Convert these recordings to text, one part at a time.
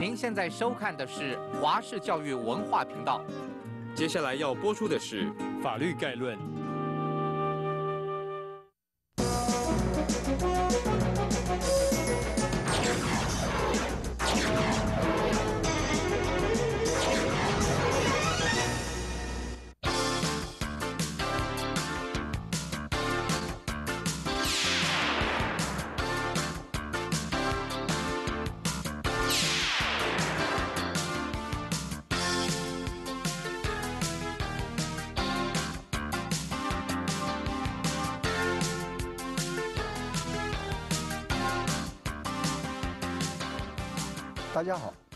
您现在收看的是华视教育文化频道，接下来要播出的是《法律概论》。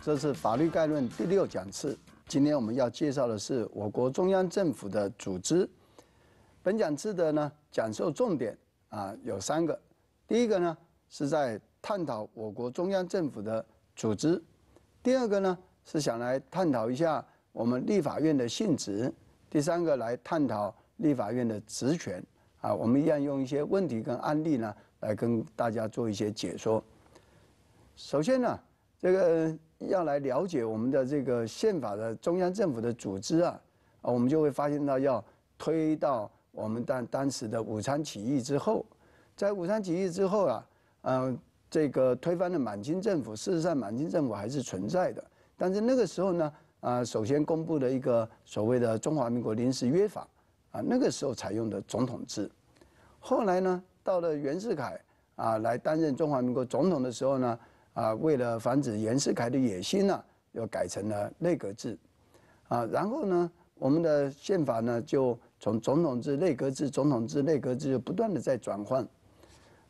这是《法律概论》第六讲次。今天我们要介绍的是我国中央政府的组织。本讲次的呢，讲授重点啊有三个。第一个呢，是在探讨我国中央政府的组织；第二个呢，是想来探讨一下我们立法院的性质；第三个，来探讨立法院的职权。啊，我们一样用一些问题跟案例呢，来跟大家做一些解说。首先呢，这个。要来了解我们的这个宪法的中央政府的组织啊，啊，我们就会发现到要推到我们当当时的武昌起义之后，在武昌起义之后啊，嗯，这个推翻了满清政府，事实上满清政府还是存在的，但是那个时候呢，啊，首先公布了一个所谓的中华民国临时约法啊，那个时候采用的总统制，后来呢，到了袁世凯啊来担任中华民国总统的时候呢。啊，为了防止袁世凯的野心呢，又改成了内阁制，啊，然后呢，我们的宪法呢，就从总统制、内阁制、总统制、内阁制就不断的在转换，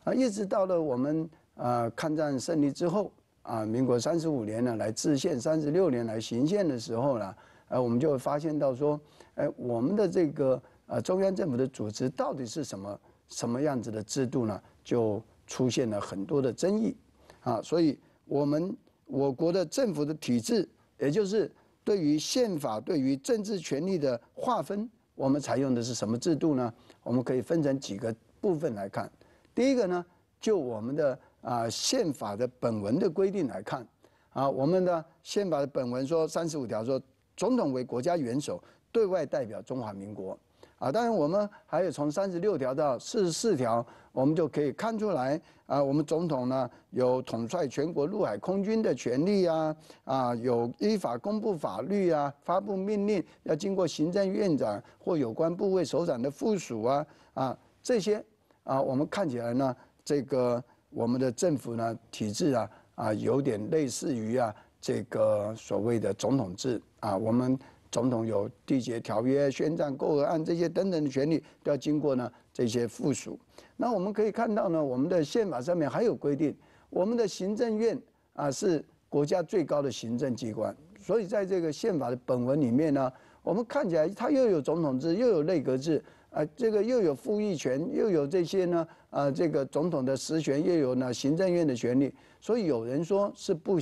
啊，一直到了我们呃抗战胜利之后，啊，民国三十五年呢来制宪，三十六年来行宪的时候呢，呃，我们就发现到说，哎，我们的这个呃中央政府的组织到底是什么什么样子的制度呢？就出现了很多的争议。啊，所以我们我国的政府的体制，也就是对于宪法、对于政治权力的划分，我们采用的是什么制度呢？我们可以分成几个部分来看。第一个呢，就我们的啊宪法的本文的规定来看，啊，我们的宪法的本文说三十五条说，总统为国家元首，对外代表中华民国。啊，当然我们还有从三十六条到四十四条，我们就可以看出来啊，我们总统呢有统帅全国陆海空军的权利啊，啊，有依法公布法律啊，发布命令要经过行政院长或有关部位首长的附属啊，啊，这些啊，我们看起来呢，这个我们的政府呢体制啊，啊，有点类似于啊，这个所谓的总统制啊，我们。总统有缔结条约、宣战、过河案这些等等的权利，都要经过呢这些附属。那我们可以看到呢，我们的宪法上面还有规定，我们的行政院啊是国家最高的行政机关。所以在这个宪法的本文里面呢，我们看起来它又有总统制，又有内阁制，啊，这个又有复议权，又有这些呢，啊，这个总统的实权又有呢行政院的权利，所以有人说是不。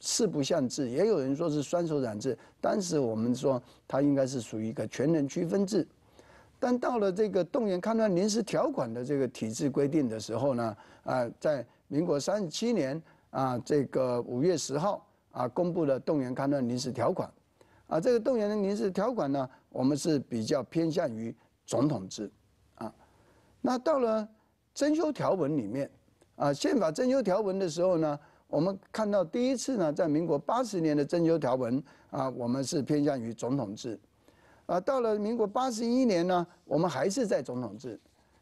四不像制，也有人说是双手染制，当时我们说它应该是属于一个全能区分制。但到了这个动员抗乱临时条款的这个体制规定的时候呢，啊，在民国三十七年啊，这个五月十号啊，公布了动员抗乱临时条款，啊，这个动员的临时条款呢，我们是比较偏向于总统制，啊，那到了征修条文里面啊，宪法征修条文的时候呢。我们看到第一次呢，在民国八十年的征修条文啊，我们是偏向于总统制，啊，到了民国八十一年呢，我们还是在总统制，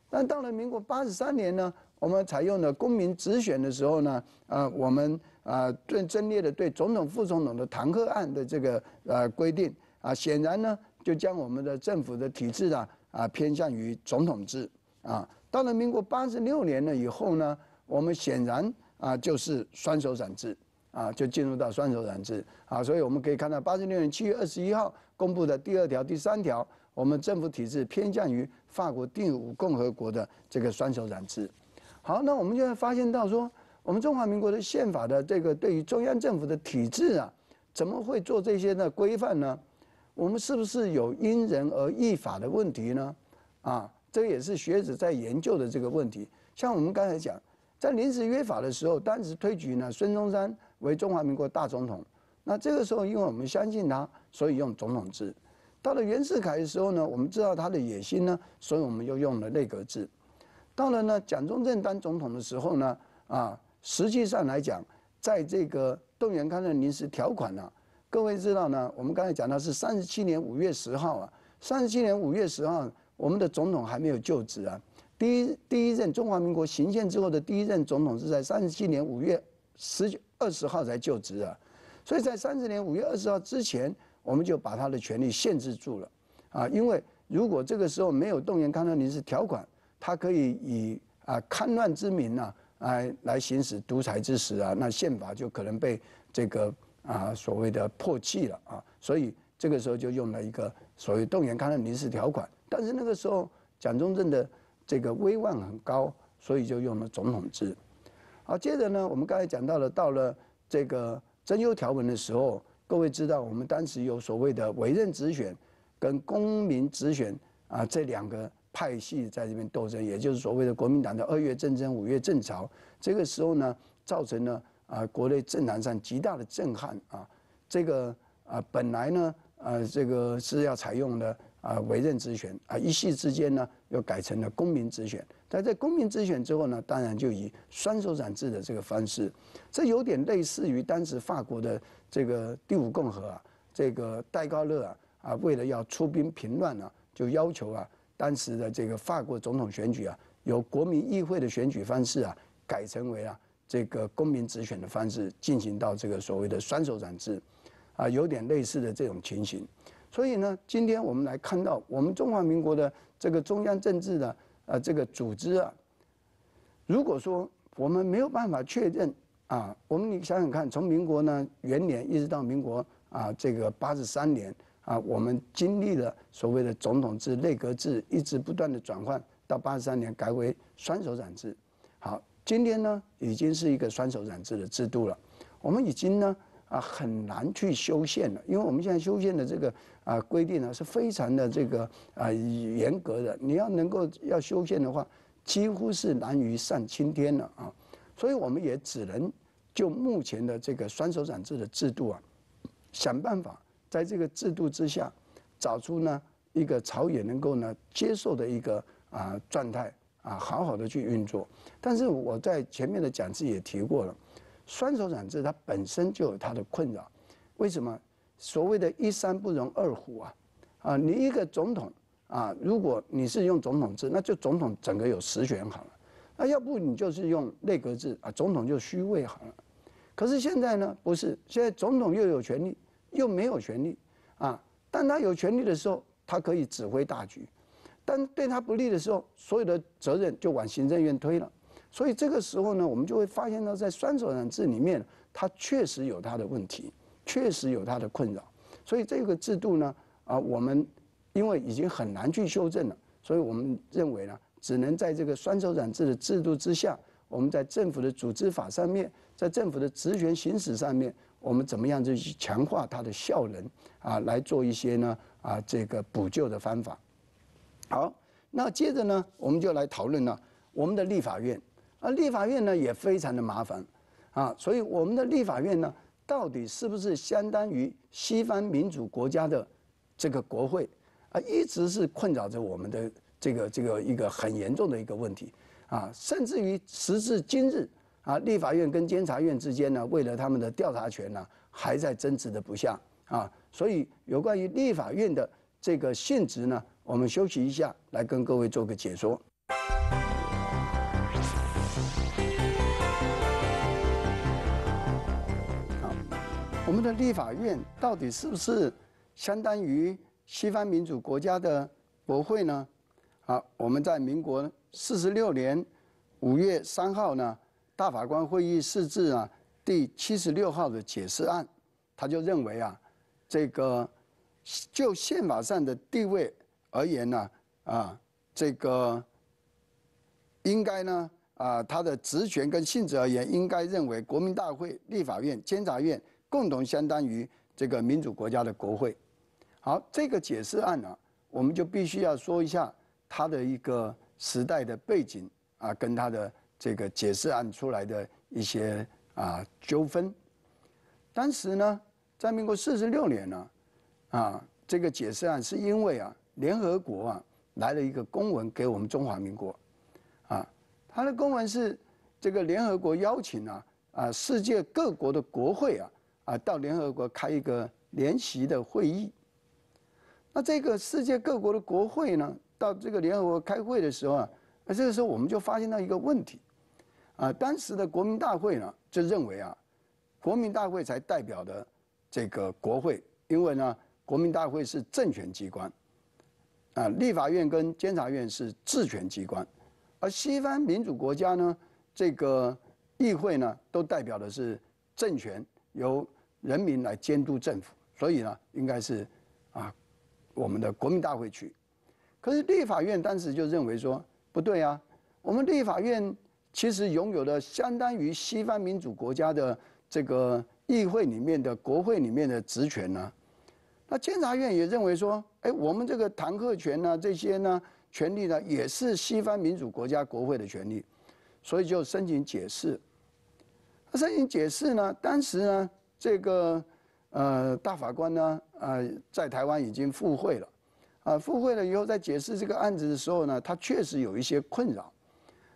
但到了民国八十三年呢，我们采用了公民直选的时候呢，啊，我们啊，对针列的对总统、副总统的弹劾案的这个呃规定啊，显然呢，就将我们的政府的体制啊啊偏向于总统制啊，到了民国八十六年了以后呢，我们显然。啊，就是双手染制啊，就进入到双手染制啊，所以我们可以看到，八十六年七月二十一号公布的第二条、第三条，我们政府体制偏向于法国第五共和国的这个双手染制。好，那我们就会发现到说，我们中华民国的宪法的这个对于中央政府的体制啊，怎么会做这些的规范呢？我们是不是有因人而异法的问题呢？啊，这也是学者在研究的这个问题。像我们刚才讲。在临时约法的时候，当时推举呢孙中山为中华民国大总统。那这个时候，因为我们相信他，所以用总统制。到了袁世凯的时候呢，我们知道他的野心呢，所以我们又用了内阁制。到了呢，蒋中正当总统的时候呢，啊，实际上来讲，在这个动员刊的临时条款呢，各位知道呢，我们刚才讲到是三十七年五月十号啊，三十七年五月十号，我们的总统还没有就职啊。第一第一任中华民国行宪之后的第一任总统是在三十七年五月十九二十号才就职啊，所以在三十年五月二十号之前，我们就把他的权利限制住了啊，因为如果这个时候没有动员抗战临时条款，他可以以啊戡乱之名呢，来来行使独裁之实啊，那宪法就可能被这个啊所谓的破弃了啊，所以这个时候就用了一个所谓动员戡乱临时条款，但是那个时候蒋中正的。这个威望很高，所以就用了总统制。好，接着呢，我们刚才讲到了到了这个征优条文的时候，各位知道我们当时有所谓的委任直选跟公民直选啊这两个派系在这边斗争，也就是所谓的国民党的二月政争、五月政潮。这个时候呢，造成了啊国内政坛上极大的震撼啊。这个啊本来呢啊这个是要采用的。啊，委任职选啊，一系之间呢又改成了公民职选，但在公民职选之后呢，当然就以双手长制的这个方式，这有点类似于当时法国的这个第五共和啊，这个戴高乐啊啊，为了要出兵平乱呢，就要求啊当时的这个法国总统选举啊，由国民议会的选举方式啊改成为啊这个公民直选的方式进行到这个所谓的双手长制，啊，有点类似的这种情形。所以呢，今天我们来看到我们中华民国的这个中央政治的啊这个组织啊，如果说我们没有办法确认啊，我们你想想看，从民国呢元年一直到民国啊这个八十三年啊，我们经历了所谓的总统制、内阁制，一直不断的转换，到八十三年改为双手掌制。好，今天呢已经是一个双手掌制的制度了，我们已经呢啊很难去修宪了，因为我们现在修宪的这个。啊，规定呢是非常的这个啊严格的，你要能够要修宪的话，几乎是难于上青天了啊。所以我们也只能就目前的这个双手掌制的制度啊，想办法在这个制度之下找出呢一个朝野能够呢接受的一个啊状态啊，好好的去运作。但是我在前面的讲次也提过了，双手掌制它本身就有它的困扰，为什么？所谓的一山不容二虎啊，啊，你一个总统啊，如果你是用总统制，那就总统整个有实权好了；那要不你就是用内阁制啊，总统就虚位好了。可是现在呢，不是，现在总统又有权利，又没有权利啊。当他有权利的时候，他可以指挥大局；但对他不利的时候，所有的责任就往行政院推了。所以这个时候呢，我们就会发现到在双手人制里面，他确实有他的问题。确实有它的困扰，所以这个制度呢，啊，我们因为已经很难去修正了，所以我们认为呢，只能在这个双手染制的制度之下，我们在政府的组织法上面，在政府的职权行使上面，我们怎么样去强化它的效能啊，来做一些呢啊这个补救的方法。好，那接着呢，我们就来讨论呢我们的立法院，啊，立法院呢也非常的麻烦，啊，所以我们的立法院呢。到底是不是相当于西方民主国家的这个国会啊，一直是困扰着我们的这个这个一个很严重的一个问题啊！甚至于时至今日啊，立法院跟监察院之间呢，为了他们的调查权呢，还在争执的不下啊！所以有关于立法院的这个性质呢，我们休息一下，来跟各位做个解说。那立法院到底是不是相当于西方民主国家的国会呢？啊，我们在民国四十六年五月三号呢，大法官会议释字啊第七十六号的解释案，他就认为啊，这个就宪法上的地位而言呢，啊，这个应该呢啊，他的职权跟性质而言，应该认为国民大会、立法院、监察院。共同相当于这个民主国家的国会。好，这个解释案呢，我们就必须要说一下它的一个时代的背景啊，跟它的这个解释案出来的一些啊纠纷。当时呢，在民国四十六年呢，啊，这个解释案是因为啊，联合国啊来了一个公文给我们中华民国，啊，他的公文是这个联合国邀请啊啊世界各国的国会啊。啊，到联合国开一个联席的会议，那这个世界各国的国会呢，到这个联合国开会的时候啊，那这个时候我们就发现到一个问题，啊，当时的国民大会呢就认为啊，国民大会才代表的这个国会，因为呢，国民大会是政权机关，啊，立法院跟监察院是治权机关，而西方民主国家呢，这个议会呢都代表的是政权由。人民来监督政府，所以呢，应该是，啊，我们的国民大会去。可是立法院当时就认为说不对啊，我们立法院其实拥有的相当于西方民主国家的这个议会里面的国会里面的职权呢。那监察院也认为说，哎，我们这个弹劾权呢，这些呢，权利呢，也是西方民主国家国会的权利，所以就申请解释。申请解释呢，当时呢。这个呃大法官呢，呃在台湾已经赴会了，啊赴会了以后，在解释这个案子的时候呢，他确实有一些困扰，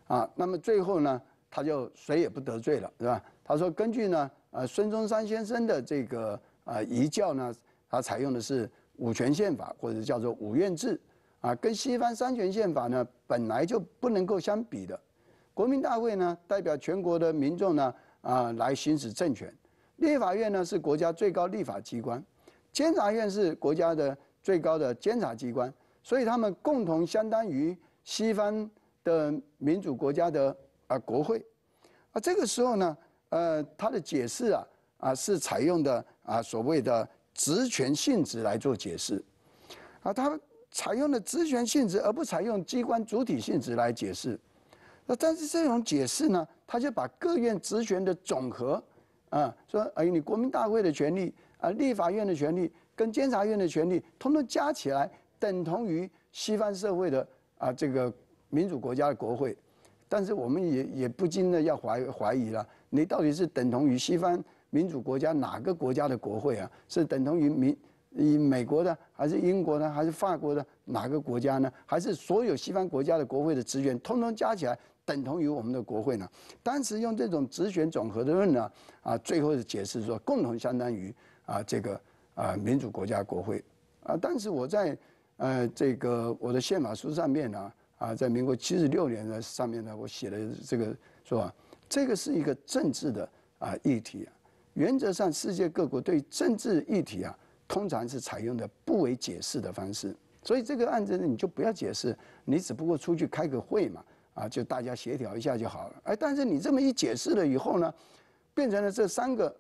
啊那么最后呢，他就谁也不得罪了，是吧？他说根据呢，呃孙中山先生的这个呃遗教呢，他采用的是五权宪法或者叫做五院制，啊跟西方三权宪法呢本来就不能够相比的，国民大会呢代表全国的民众呢啊来行使政权。立法院呢是国家最高立法机关，监察院是国家的最高的监察机关，所以他们共同相当于西方的民主国家的啊国会，啊这个时候呢，呃他的解释啊啊是采用的啊所谓的职权性质来做解释，啊他采用的职权性质而不采用机关主体性质来解释，那但是这种解释呢，他就把各院职权的总和。啊，说哎，你国民大会的权利啊，立法院的权利跟监察院的权利，通通加起来，等同于西方社会的啊这个民主国家的国会。但是我们也也不禁的要怀怀疑了，你到底是等同于西方民主国家哪个国家的国会啊？是等同于民以美国的，还是英国的，还是法国的哪个国家呢？还是所有西方国家的国会的职员，通通加起来？等同于我们的国会呢？当时用这种直选总和的论呢，啊，最后的解释说共同相当于啊这个啊民主国家国会啊。但是我在呃这个我的宪法书上面呢啊，在民国七十六年的上面呢，我写了这个说这个是一个政治的啊议题。原则上世界各国对政治议题啊，通常是采用的不为解释的方式。所以这个案子呢，你就不要解释，你只不过出去开个会嘛。啊，就大家协调一下就好了。哎，但是你这么一解释了以后呢，变成了这三个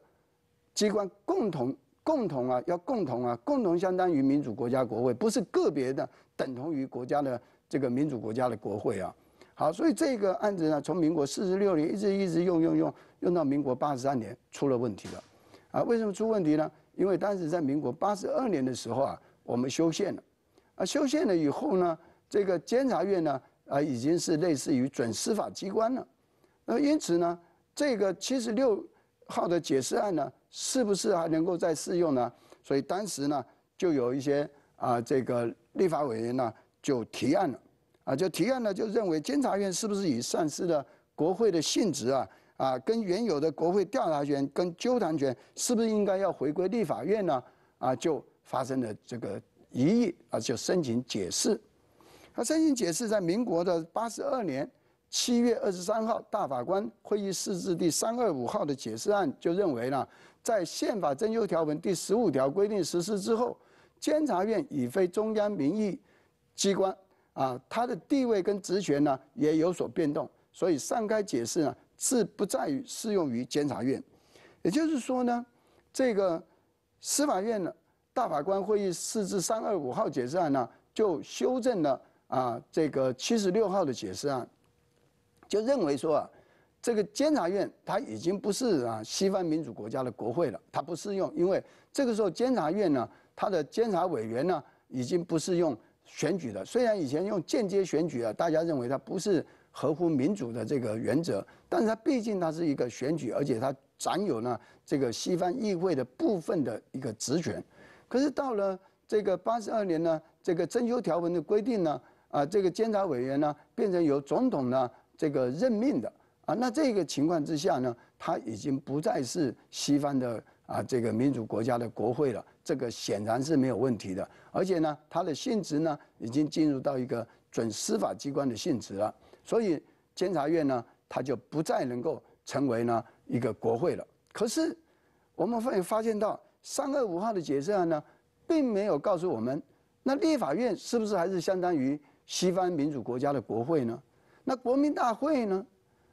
机关共同、共同啊，要共同啊，共同相当于民主国家国会，不是个别的等同于国家的这个民主国家的国会啊。好，所以这个案子呢，从民国四十六年一直一直用用用，用到民国八十三年，出了问题了。啊，为什么出问题呢？因为当时在民国八十二年的时候啊，我们修宪了，啊，修宪了以后呢，这个监察院呢。啊，已经是类似于准司法机关了，那因此呢，这个七十六号的解释案呢，是不是还能够再适用呢？所以当时呢，就有一些啊，这个立法委员呢，就提案了，啊，就提案呢，就认为监察院是不是已丧失了国会的性质啊？啊，跟原有的国会调查权跟纠谈权，是不是应该要回归立法院呢？啊，就发生了这个疑义啊，就申请解释。他申请解释在民国的八十二年七月二十三号，大法官会议释字第三二五号的解释案就认为呢，在宪法征修条文第十五条规定实施之后，监察院已非中央民意机关啊，它的地位跟职权呢也有所变动，所以上该解释呢是不在于适用于监察院，也就是说呢，这个司法院呢大法官会议释字三二五号解释案呢就修正了。啊，这个七十六号的解释案，就认为说啊，这个监察院它已经不是啊西方民主国家的国会了，它不适用，因为这个时候监察院呢，它的监察委员呢已经不适用选举了。虽然以前用间接选举啊，大家认为它不是合乎民主的这个原则，但是它毕竟它是一个选举，而且它占有呢这个西方议会的部分的一个职权。可是到了这个八十二年呢，这个征修条文的规定呢。啊，这个监察委员呢，变成由总统呢这个任命的啊，那这个情况之下呢，他已经不再是西方的啊这个民主国家的国会了，这个显然是没有问题的，而且呢，它的性质呢，已经进入到一个准司法机关的性质了，所以监察院呢，它就不再能够成为呢一个国会了。可是我们会发现到三二五号的解释案呢，并没有告诉我们，那立法院是不是还是相当于？西方民主国家的国会呢？那国民大会呢？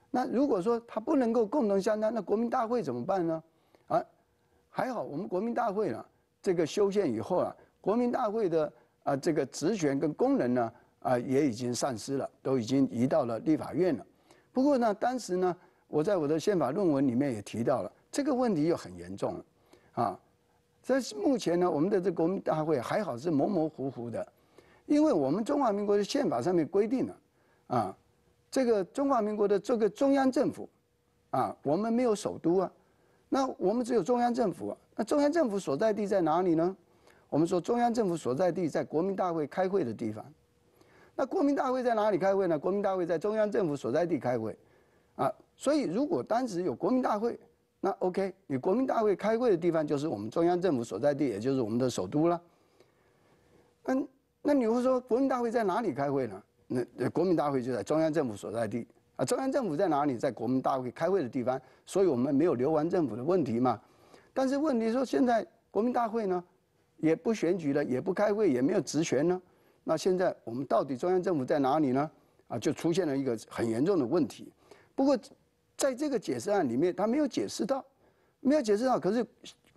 那如果说它不能够共同相当，那国民大会怎么办呢？啊，还好我们国民大会呢，这个修宪以后啊，国民大会的啊这个职权跟功能呢啊也已经丧失了，都已经移到了立法院了。不过呢，当时呢，我在我的宪法论文里面也提到了这个问题又很严重了啊。这是目前呢，我们的这国民大会还好是模模糊糊的。因为我们中华民国的宪法上面规定了，啊，这个中华民国的这个中央政府，啊，我们没有首都啊，那我们只有中央政府啊，那中央政府所在地在哪里呢？我们说中央政府所在地在国民大会开会的地方，那国民大会在哪里开会呢？国民大会在中央政府所在地开会，啊，所以如果当时有国民大会，那 OK，你国民大会开会的地方就是我们中央政府所在地，也就是我们的首都了，嗯。那你会说国民大会在哪里开会呢？那国民大会就在中央政府所在地啊，中央政府在哪里？在国民大会开会的地方，所以我们没有流亡政府的问题嘛。但是问题说现在国民大会呢，也不选举了，也不开会，也没有职权呢。那现在我们到底中央政府在哪里呢？啊，就出现了一个很严重的问题。不过在这个解释案里面，他没有解释到，没有解释到，可是。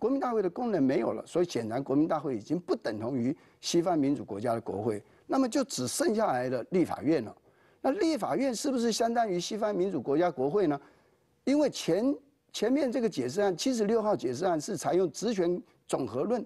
国民大会的功能没有了，所以显然国民大会已经不等同于西方民主国家的国会，那么就只剩下来的立法院了。那立法院是不是相当于西方民主国家国会呢？因为前前面这个解释案七十六号解释案是采用职权总和论，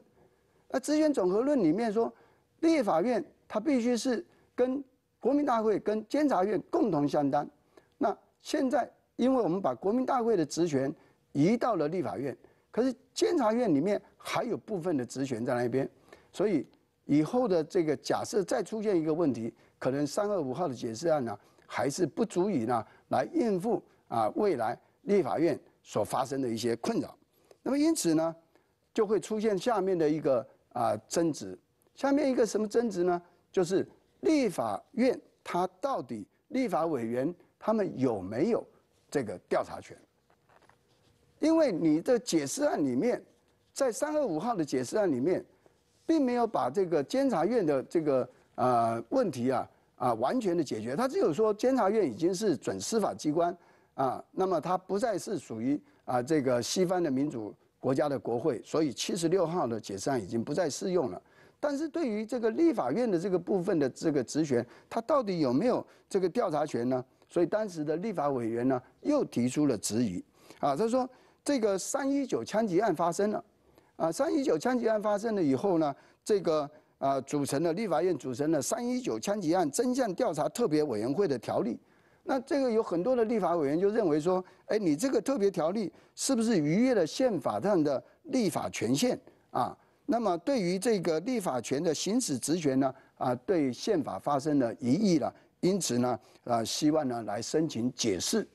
那职权总和论里面说，立法院它必须是跟国民大会跟监察院共同相当。那现在因为我们把国民大会的职权移到了立法院。可是监察院里面还有部分的职权在那边，所以以后的这个假设再出现一个问题，可能三二五号的解释案呢，还是不足以呢来应付啊未来立法院所发生的一些困扰。那么因此呢，就会出现下面的一个啊争执，下面一个什么争执呢？就是立法院它到底立法委员他们有没有这个调查权？因为你的解释案里面，在三二五号的解释案里面，并没有把这个监察院的这个啊问题啊啊完全的解决，他只有说监察院已经是准司法机关啊，那么它不再是属于啊这个西方的民主国家的国会，所以七十六号的解释案已经不再适用了。但是对于这个立法院的这个部分的这个职权，它到底有没有这个调查权呢？所以当时的立法委员呢，又提出了质疑啊，他说。这个三一九枪击案发生了，啊，三一九枪击案发生了以后呢，这个啊，组成了立法院，组成了三一九枪击案真相调查特别委员会的条例，那这个有很多的立法委员就认为说，哎，你这个特别条例是不是逾越了宪法上的立法权限啊？那么对于这个立法权的行使职权呢，啊，对宪法发生了疑义了，因此呢，啊，希望呢来申请解释，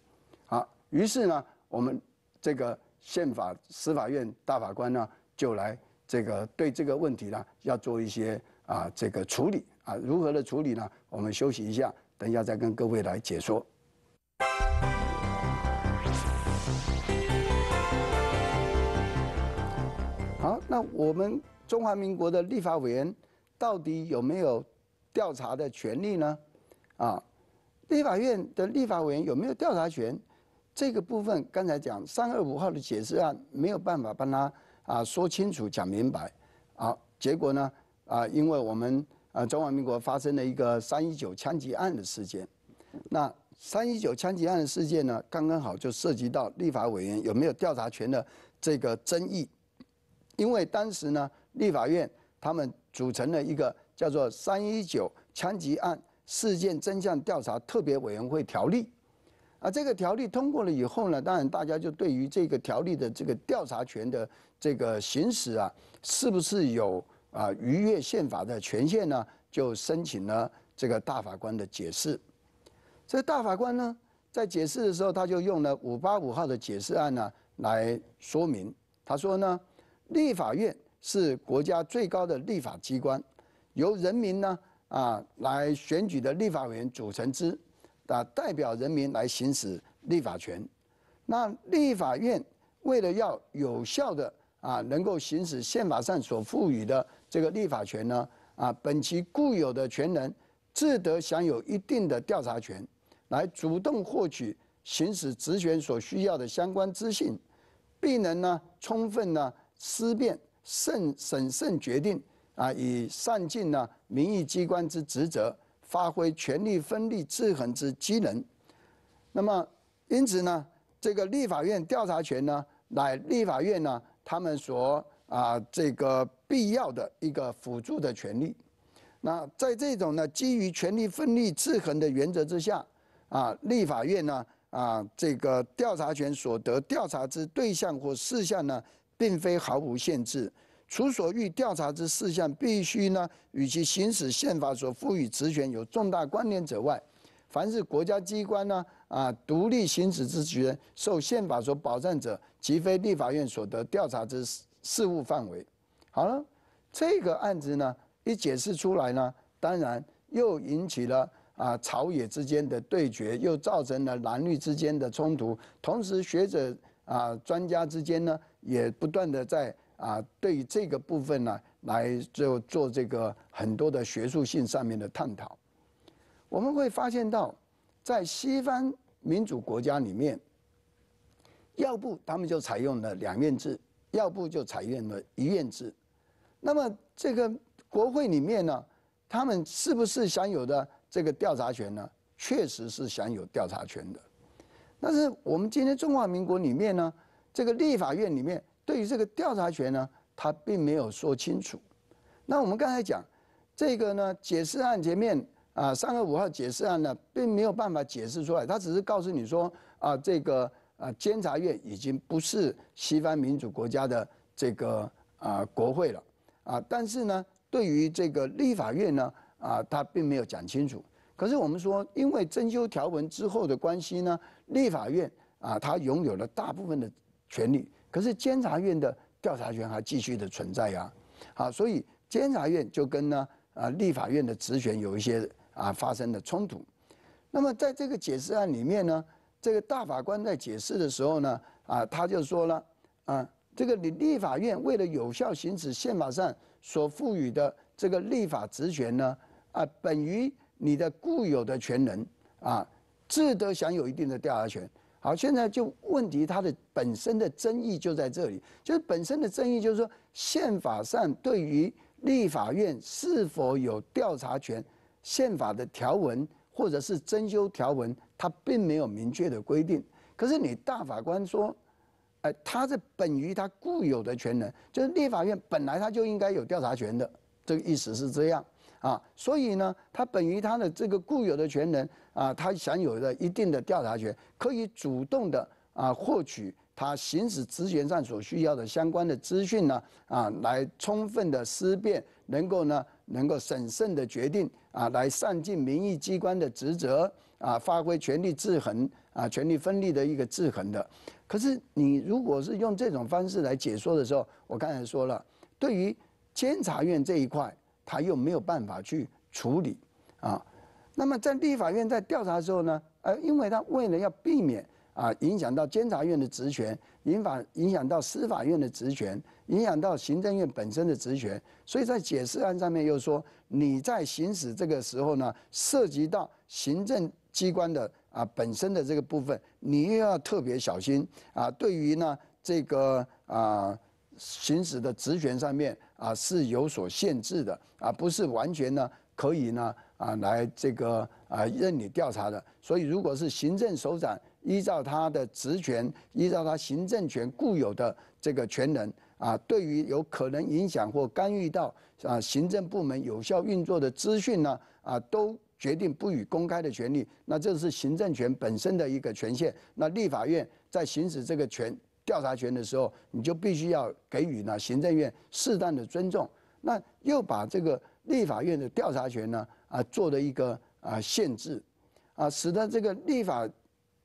好，于是呢，我们。这个宪法司法院大法官呢，就来这个对这个问题呢，要做一些啊这个处理啊，如何的处理呢？我们休息一下，等一下再跟各位来解说。好，那我们中华民国的立法委员到底有没有调查的权利呢？啊，立法院的立法委员有没有调查权？这个部分刚才讲三二五号的解释案没有办法帮他啊说清楚讲明白啊，结果呢啊，因为我们啊中华民国发生了一个三一九枪击案的事件，那三一九枪击案的事件呢，刚刚好就涉及到立法委员有没有调查权的这个争议，因为当时呢，立法院他们组成了一个叫做三一九枪击案事件真相调查特别委员会条例。啊，这个条例通过了以后呢，当然大家就对于这个条例的这个调查权的这个行使啊，是不是有啊逾越宪法的权限呢？就申请了这个大法官的解释。这大法官呢，在解释的时候，他就用了五八五号的解释案呢来说明。他说呢，立法院是国家最高的立法机关，由人民呢啊来选举的立法委员组成之。啊，代表人民来行使立法权。那立法院为了要有效的啊，能够行使宪法上所赋予的这个立法权呢，啊，本其固有的权能，自得享有一定的调查权，来主动获取行使职权所需要的相关资讯，并能呢，充分呢思辨慎审慎决定啊，以善尽呢民意机关之职责。发挥权力分立制衡之机能，那么因此呢，这个立法院调查权呢，乃立法院呢他们所啊这个必要的一个辅助的权利。那在这种呢基于权力分立制衡的原则之下，啊立法院呢啊这个调查权所得调查之对象或事项呢，并非毫无限制。除所欲调查之事项，必须呢与其行使宪法所赋予职权有重大关联者外，凡是国家机关呢啊独立行使之职权受宪法所保障者，即非立法院所得调查之事务范围。好了，这个案子呢一解释出来呢，当然又引起了啊朝野之间的对决，又造成了蓝绿之间的冲突，同时学者啊专家之间呢也不断的在。啊，对于这个部分呢，来就做这个很多的学术性上面的探讨，我们会发现到，在西方民主国家里面，要不他们就采用了两院制，要不就采用了一院制。那么这个国会里面呢，他们是不是享有的这个调查权呢？确实是享有调查权的。但是我们今天中华民国里面呢，这个立法院里面。对于这个调查权呢，他并没有说清楚。那我们刚才讲这个呢，解释案前面啊，三月五号解释案呢，并没有办法解释出来。他只是告诉你说啊，这个啊，监察院已经不是西方民主国家的这个啊国会了啊。但是呢，对于这个立法院呢啊，他并没有讲清楚。可是我们说，因为征修条文之后的关系呢，立法院啊，他拥有了大部分的权利，可是监察院的调查权还继续的存在呀，好，所以监察院就跟呢啊立法院的职权有一些啊发生的冲突。那么在这个解释案里面呢，这个大法官在解释的时候呢，啊他就说了，啊这个你立法院为了有效行使宪法上所赋予的这个立法职权呢，啊本于你的固有的权能啊，自得享有一定的调查权。好，现在就问题，它的本身的争议就在这里，就是本身的争议就是说，宪法上对于立法院是否有调查权，宪法的条文或者是征修条文，它并没有明确的规定。可是你大法官说，哎，他是本于他固有的权能，就是立法院本来他就应该有调查权的，这个意思是这样啊，所以呢，他本于他的这个固有的权能。啊，他享有了一定的调查权，可以主动的啊获取他行使职权上所需要的相关的资讯呢啊，来充分的思辨，能够呢能够审慎的决定啊，来上进民意机关的职责啊，发挥权力制衡啊权力分立的一个制衡的。可是你如果是用这种方式来解说的时候，我刚才说了，对于监察院这一块，他又没有办法去处理啊。那么，在立法院在调查的时候呢，呃，因为他为了要避免啊影响到监察院的职权，影法影响到司法院的职权，影响到行政院本身的职权，所以在解释案上面又说，你在行使这个时候呢，涉及到行政机关的啊本身的这个部分，你又要特别小心啊。对于呢这个啊行使的职权上面啊是有所限制的啊，不是完全呢可以呢。啊，来这个啊，任你调查的。所以，如果是行政首长依照他的职权，依照他行政权固有的这个权能啊，对于有可能影响或干预到啊行政部门有效运作的资讯呢啊，都决定不予公开的权利，那这是行政权本身的一个权限。那立法院在行使这个权调查权的时候，你就必须要给予呢行政院适当的尊重。那又把这个立法院的调查权呢？啊，做的一个啊限制，啊，使得这个立法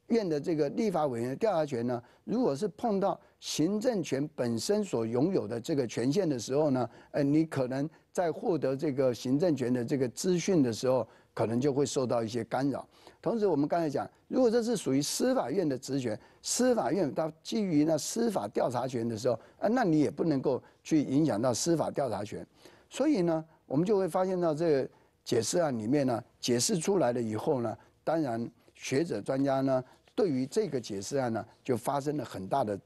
院的这个立法委员的调查权呢，如果是碰到行政权本身所拥有的这个权限的时候呢，呃，你可能在获得这个行政权的这个资讯的时候，可能就会受到一些干扰。同时，我们刚才讲，如果这是属于司法院的职权，司法院它基于那司法调查权的时候，啊，那你也不能够去影响到司法调查权。所以呢，我们就会发现到这。个。解释案里面呢，解释出来了以后呢，当然学者专家呢，对于这个解释案呢，就发生了很大的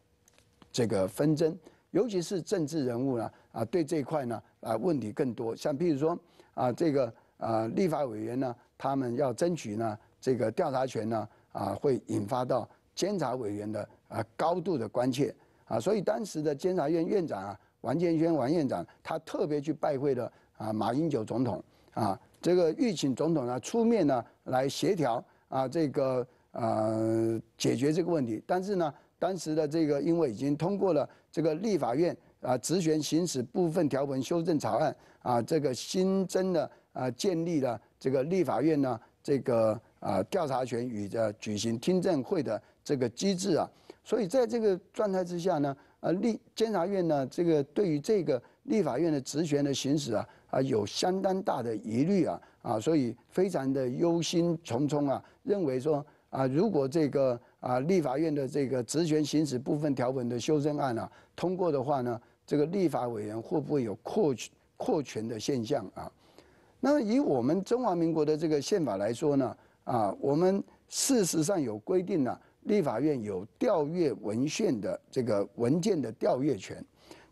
这个纷争，尤其是政治人物呢，啊，对这一块呢，啊，问题更多。像譬如说啊，这个啊，立法委员呢，他们要争取呢，这个调查权呢，啊，会引发到监察委员的啊，高度的关切啊，所以当时的监察院院长啊，王建轩王院长，他特别去拜会了啊，马英九总统啊。这个欲请总统呢出面呢来协调啊，这个呃解决这个问题。但是呢，当时的这个因为已经通过了这个立法院啊，职权行使部分条文修正草案啊，这个新增的啊，建立了这个立法院呢这个啊调查权与的举行听证会的这个机制啊，所以在这个状态之下呢，呃，立监察院呢这个对于这个立法院的职权的行使啊。啊，有相当大的疑虑啊啊，所以非常的忧心忡忡啊，认为说啊，如果这个啊立法院的这个职权行使部分条文的修正案啊通过的话呢，这个立法委员会不会有扩扩权的现象啊？那么以我们中华民国的这个宪法来说呢，啊，我们事实上有规定呢，立法院有调阅文献的这个文件的调阅权，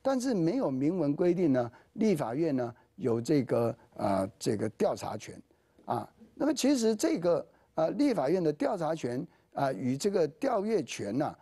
但是没有明文规定呢，立法院呢。有这个呃这个调查权，啊，那么其实这个呃立法院的调查权啊与这个调阅权呢、啊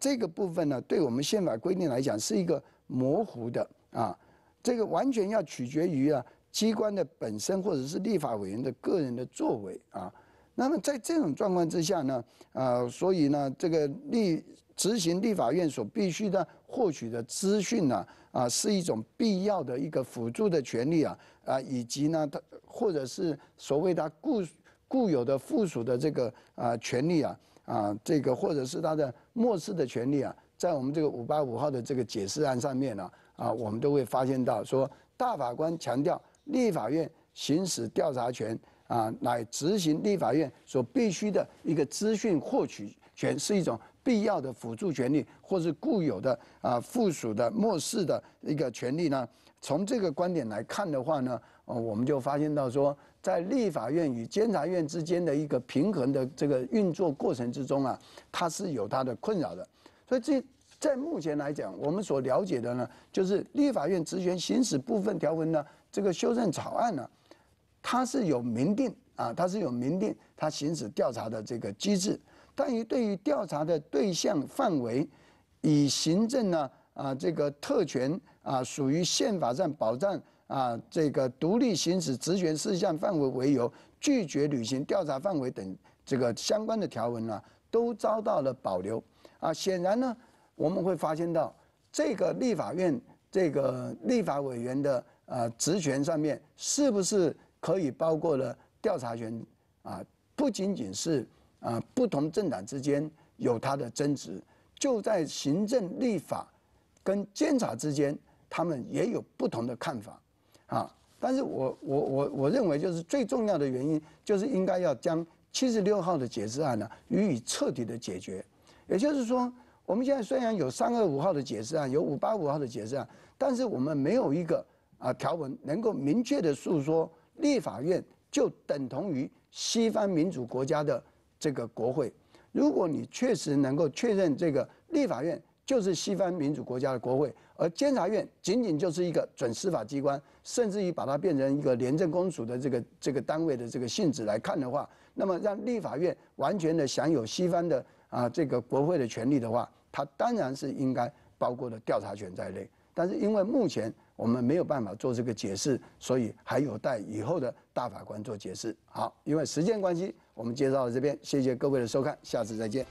这个部分呢，对我们宪法规定来讲是一个模糊的啊，这个完全要取决于啊机关的本身或者是立法委员的个人的作为啊，那么在这种状况之下呢，呃所以呢这个立执行立法院所必须的获取的资讯呢。啊，是一种必要的一个辅助的权利啊啊，以及呢，他或者是所谓他固固有的附属的这个啊权利啊啊，这个或者是他的漠视的权利啊，在我们这个五八五号的这个解释案上面呢啊，我们都会发现到说，大法官强调，立法院行使调查权啊，来执行立法院所必须的一个资讯获取权是一种。必要的辅助权利，或是固有的啊附属的、漠视的一个权利呢？从这个观点来看的话呢，呃，我们就发现到说，在立法院与监察院之间的一个平衡的这个运作过程之中啊，它是有它的困扰的。所以这在目前来讲，我们所了解的呢，就是立法院职权行使部分条文呢，这个修正草案呢，它是有明定啊，它是有明定它行使调查的这个机制。但于对于调查的对象范围，以行政呢啊这个特权啊属于宪法上保障啊这个独立行使职权事项范围为由，拒绝履行调查范围等这个相关的条文呢，都遭到了保留。啊，显然呢，我们会发现到这个立法院这个立法委员的呃职权上面，是不是可以包括了调查权啊？不仅仅是。啊，不同政党之间有他的争执，就在行政、立法跟监察之间，他们也有不同的看法，啊，但是我我我我认为就是最重要的原因就是应该要将七十六号的解释案呢予以彻底的解决，也就是说，我们现在虽然有三二五号的解释案，有五八五号的解释案，但是我们没有一个啊条文能够明确的诉说立法院就等同于西方民主国家的。这个国会，如果你确实能够确认这个立法院就是西方民主国家的国会，而监察院仅仅就是一个准司法机关，甚至于把它变成一个廉政公署的这个这个单位的这个性质来看的话，那么让立法院完全的享有西方的啊这个国会的权利的话，它当然是应该包括了调查权在内。但是因为目前，我们没有办法做这个解释，所以还有待以后的大法官做解释。好，因为时间关系，我们介绍到这边，谢谢各位的收看，下次再见。